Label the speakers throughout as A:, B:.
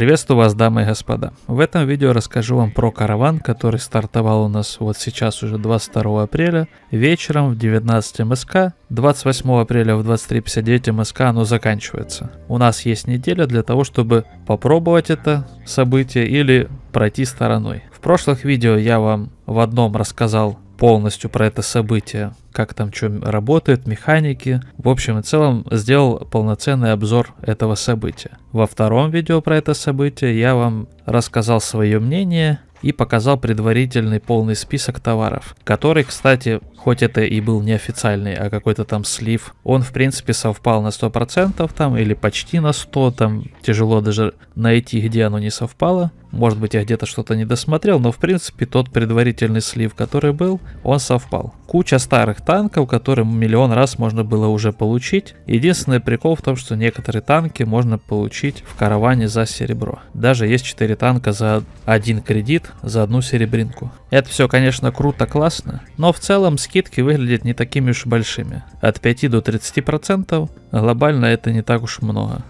A: Приветствую вас, дамы и господа. В этом видео расскажу вам про караван, который стартовал у нас вот сейчас уже 22 апреля вечером в 19 МСК. 28 апреля в 23.59 МСК оно заканчивается. У нас есть неделя для того, чтобы попробовать это событие или пройти стороной. В прошлых видео я вам в одном рассказал полностью про это событие как там что работает, механики. В общем и целом сделал полноценный обзор этого события. Во втором видео про это событие я вам рассказал свое мнение и показал предварительный полный список товаров, который, кстати, хоть это и был неофициальный, а какой-то там слив, он, в принципе, совпал на 100% там, или почти на 100%, там тяжело даже найти, где оно не совпало. Может быть, я где-то что-то не досмотрел, но, в принципе, тот предварительный слив, который был, он совпал. Куча старых разных танков, которые миллион раз можно было уже получить. Единственный прикол в том, что некоторые танки можно получить в караване за серебро. Даже есть 4 танка за один кредит, за одну серебринку. Это все, конечно, круто, классно, но в целом скидки выглядят не такими уж большими. От 5 до 30% глобально это не так уж много.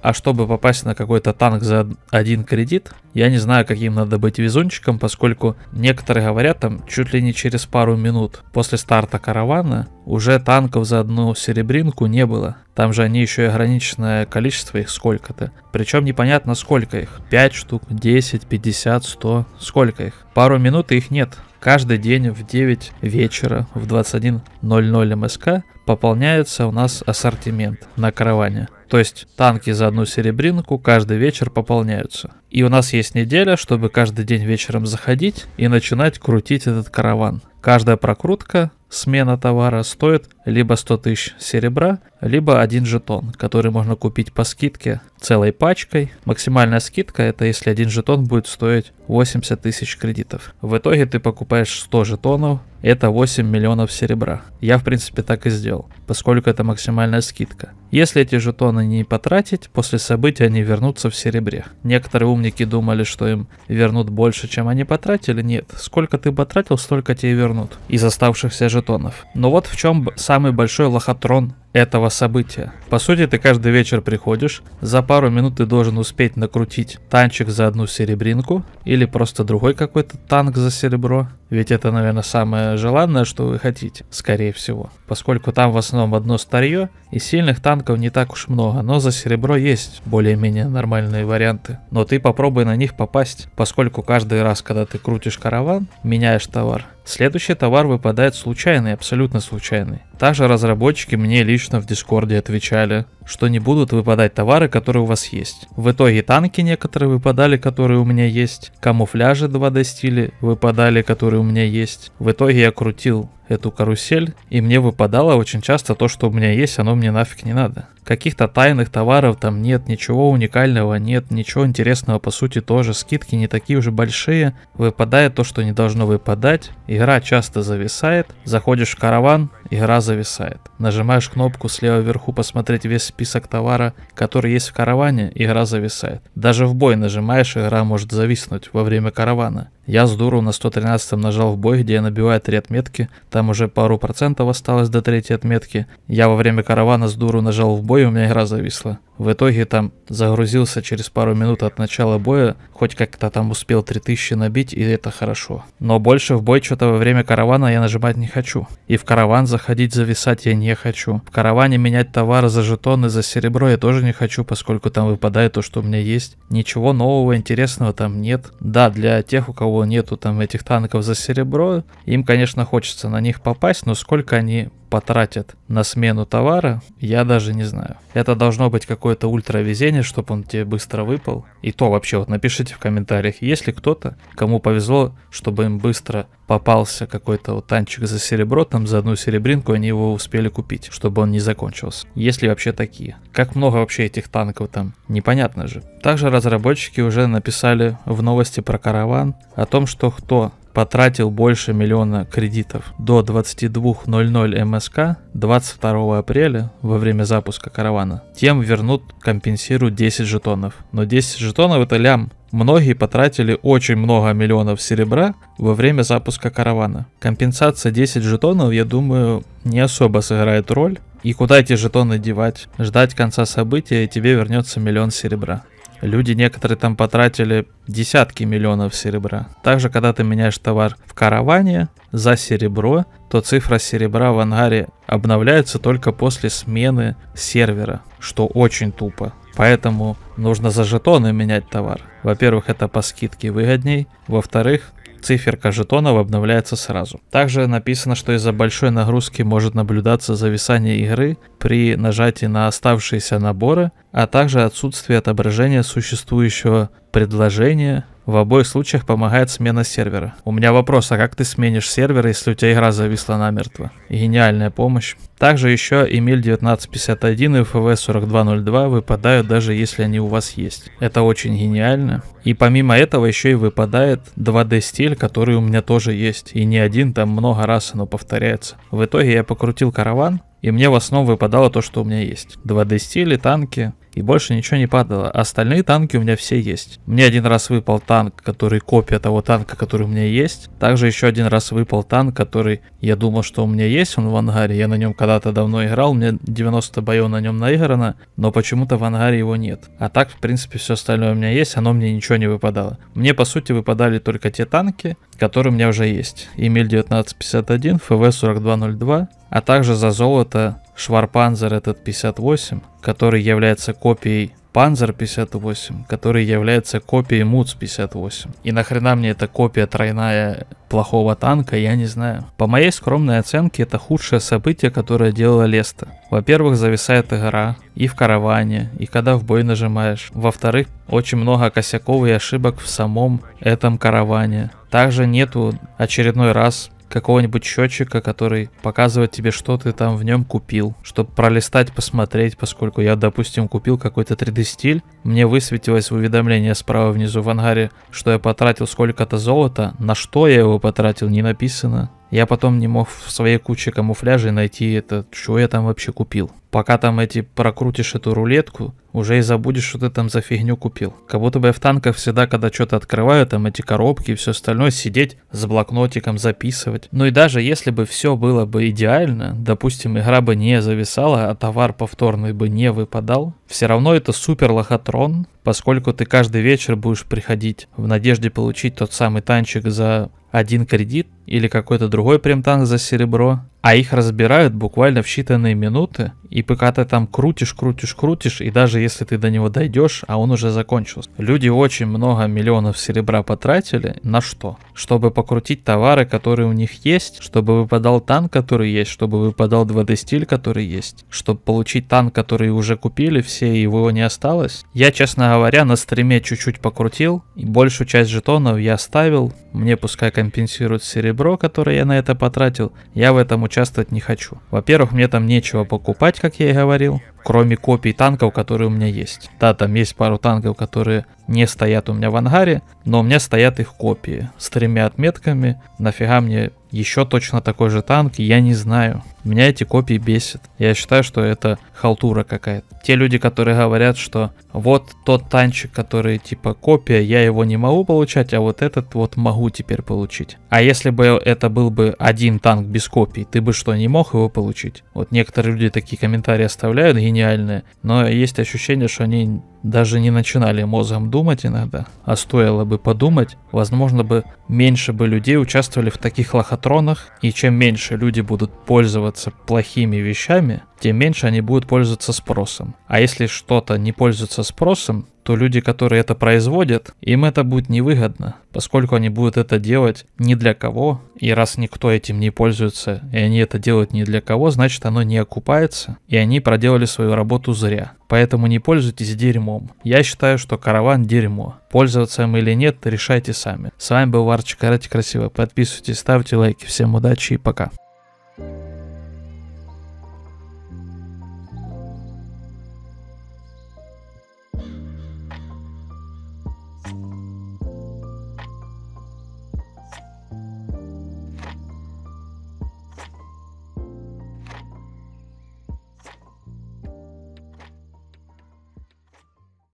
A: А чтобы попасть на какой-то танк за один кредит, я не знаю, каким надо быть везунчиком, поскольку некоторые говорят, там чуть ли не через пару минут после старта каравана уже танков за одну серебринку не было. Там же они еще и ограниченное количество их сколько-то. Причем непонятно сколько их. 5 штук, 10, 50, 100. Сколько их? Пару минут их нет. Каждый день в 9 вечера в 21.00 МСК пополняется у нас ассортимент на караване. То есть танки за одну серебринку каждый вечер пополняются. И у нас есть неделя, чтобы каждый день вечером заходить и начинать крутить этот караван. Каждая прокрутка, смена товара стоит либо 100 тысяч серебра, либо один жетон, который можно купить по скидке целой пачкой. Максимальная скидка это если один жетон будет стоить 80 тысяч кредитов. В итоге ты покупаешь 100 жетонов, это 8 миллионов серебра. Я в принципе так и сделал, поскольку это максимальная скидка. Если эти жетоны не потратить, после событий они вернутся в серебре. Некоторые умники думали, что им вернут больше, чем они потратили. Нет, сколько ты потратил, столько тебе вернут из оставшихся жетонов. Но вот в чем самый большой лохотрон этого события. По сути, ты каждый вечер приходишь, за пару минут ты должен успеть накрутить танчик за одну серебринку или просто другой какой-то танк за серебро. Ведь это, наверное, самое желанное, что вы хотите, скорее всего. Поскольку там в основном одно старье, и сильных танков не так уж много, но за серебро есть более-менее нормальные варианты. Но ты попробуй на них попасть, поскольку каждый раз, когда ты крутишь караван, меняешь товар, следующий товар выпадает случайный, абсолютно случайный. Также разработчики мне лично лично в Дискорде отвечали что не будут выпадать товары, которые у вас есть. В итоге танки некоторые выпадали, которые у меня есть, камуфляжи 2D стиле выпадали, которые у меня есть. В итоге я крутил эту карусель, и мне выпадало очень часто то, что у меня есть, оно мне нафиг не надо. Каких-то тайных товаров там нет, ничего уникального нет, ничего интересного по сути тоже, скидки не такие уже большие, выпадает то, что не должно выпадать, игра часто зависает, заходишь в караван, игра зависает. Нажимаешь кнопку слева вверху посмотреть весь список товара, который есть в караване, игра зависает. Даже в бой нажимаешь, игра может зависнуть во время каравана. Я с дуру на 113 нажал в бой, где я набиваю три отметки, там уже пару процентов осталось до третьей отметки. Я во время каравана с дуру нажал в бой, у меня игра зависла. В итоге там загрузился через пару минут от начала боя, хоть как-то там успел 3000 набить, и это хорошо. Но больше в бой что-то во время каравана я нажимать не хочу. И в караван заходить зависать я не хочу. В караване менять товар за жетоны, за серебро я тоже не хочу, поскольку там выпадает то, что у меня есть. Ничего нового, интересного там нет. Да, для тех, у кого нету там этих танков за серебро, им, конечно, хочется на них попасть, но сколько они потратят на смену товара, я даже не знаю. Это должно быть какое-то ультра везение, чтобы он тебе быстро выпал. И то вообще, вот напишите в комментариях, если кто-то, кому повезло, чтобы им быстро попался какой-то вот танчик за серебро, там за одну серебринку, они его успели купить, чтобы он не закончился. Есть ли вообще такие? Как много вообще этих танков там? Непонятно же. Также разработчики уже написали в новости про караван о том, что кто потратил больше миллиона кредитов до 22.00 МСК 22 апреля во время запуска каравана, тем вернут, компенсируют 10 жетонов. Но 10 жетонов это лям, Многие потратили очень много миллионов серебра во время запуска каравана. Компенсация 10 жетонов, я думаю, не особо сыграет роль. И куда эти жетоны девать? Ждать конца события и тебе вернется миллион серебра. Люди некоторые там потратили десятки миллионов серебра. Также, когда ты меняешь товар в караване за серебро, то цифра серебра в ангаре обновляется только после смены сервера, что очень тупо. Поэтому нужно за жетоны менять товар. Во-первых, это по скидке выгодней. Во-вторых, Циферка жетонов обновляется сразу. Также написано, что из-за большой нагрузки может наблюдаться зависание игры при нажатии на оставшиеся наборы, а также отсутствие отображения существующего предложения в обоих случаях помогает смена сервера. У меня вопрос, а как ты сменишь сервер, если у тебя игра зависла намертво? Гениальная помощь. Также еще Эмиль 1951 и ФВ 4202 выпадают даже если они у вас есть. Это очень гениально. И помимо этого еще и выпадает 2D стиль, который у меня тоже есть. И не один, там много раз оно повторяется. В итоге я покрутил караван, и мне в основу выпадало то, что у меня есть. 2D стили, танки, и больше ничего не падало. А остальные танки у меня все есть. Мне один раз выпал танк, который копия того танка, который у меня есть. Также еще один раз выпал танк, который я думал, что у меня есть, он в ангаре. Я на нем когда-то давно играл, у меня 90 боев на нем наиграно, но почему-то в ангаре его нет. А так, в принципе, все остальное у меня есть, оно мне ничего не выпадало. Мне, по сути, выпадали только те танки, которые у меня уже есть. Эмиль 1951, ФВ 4202, а также за золото Шварпанзер этот 58, который является копией Панзер 58, который является копией Муц 58. И нахрена мне эта копия тройная плохого танка, я не знаю. По моей скромной оценке, это худшее событие, которое делала Леста. Во-первых, зависает игра, и в караване, и когда в бой нажимаешь. Во-вторых, очень много косяков и ошибок в самом этом караване. Также нету очередной раз какого-нибудь счетчика, который показывает тебе, что ты там в нем купил, чтобы пролистать, посмотреть, поскольку я, допустим, купил какой-то 3D-стиль, мне высветилось уведомление справа внизу в ангаре, что я потратил сколько-то золота. На что я его потратил, не написано. Я потом не мог в своей куче камуфляжей найти это, что я там вообще купил. Пока там эти прокрутишь эту рулетку, уже и забудешь, что ты там за фигню купил. Как будто бы я в танках всегда, когда что-то открываю, там эти коробки и все остальное, сидеть с блокнотиком записывать. Ну и даже если бы все было бы идеально, допустим, игра бы не зависала, а товар повторный бы не выпадал, все равно это супер лохотрон, поскольку ты каждый вечер будешь приходить в надежде получить тот самый танчик за один кредит или какой-то другой прем танк за серебро, а их разбирают буквально в считанные минуты, и пока ты там крутишь, крутишь, крутишь, и даже если ты до него дойдешь, а он уже закончился. Люди очень много миллионов серебра потратили, на что? Чтобы покрутить товары, которые у них есть, чтобы выпадал танк, который есть, чтобы выпадал 2D стиль, который есть, чтобы получить танк, который уже купили все, и его не осталось. Я, честно говоря, на стриме чуть-чуть покрутил, и большую часть жетонов я оставил, мне пускай компенсируют серебро, которое я на это потратил, я в этом участвую участвовать не хочу. Во-первых, мне там нечего покупать, как я и говорил кроме копий танков, которые у меня есть. Да, там есть пару танков, которые не стоят у меня в ангаре, но у меня стоят их копии с тремя отметками. Нафига мне еще точно такой же танк, я не знаю. Меня эти копии бесят. Я считаю, что это халтура какая-то. Те люди, которые говорят, что вот тот танчик, который типа копия, я его не могу получать, а вот этот вот могу теперь получить. А если бы это был бы один танк без копий, ты бы что, не мог его получить? Вот некоторые люди такие комментарии оставляют, и гениальные, но есть ощущение, что они даже не начинали мозгом думать иногда, а стоило бы подумать, возможно бы меньше бы людей участвовали в таких лохотронах, и чем меньше люди будут пользоваться плохими вещами, тем меньше они будут пользоваться спросом. А если что-то не пользуется спросом, то люди, которые это производят, им это будет невыгодно, поскольку они будут это делать ни для кого, и раз никто этим не пользуется, и они это делают ни для кого, значит оно не окупается, и они проделали свою работу зря. Поэтому не пользуйтесь дерьмом. Я считаю, что караван дерьмо. Пользоваться им или нет, решайте сами. С вами был Варчик Карати Красиво. Подписывайтесь, ставьте лайки. Всем удачи и пока.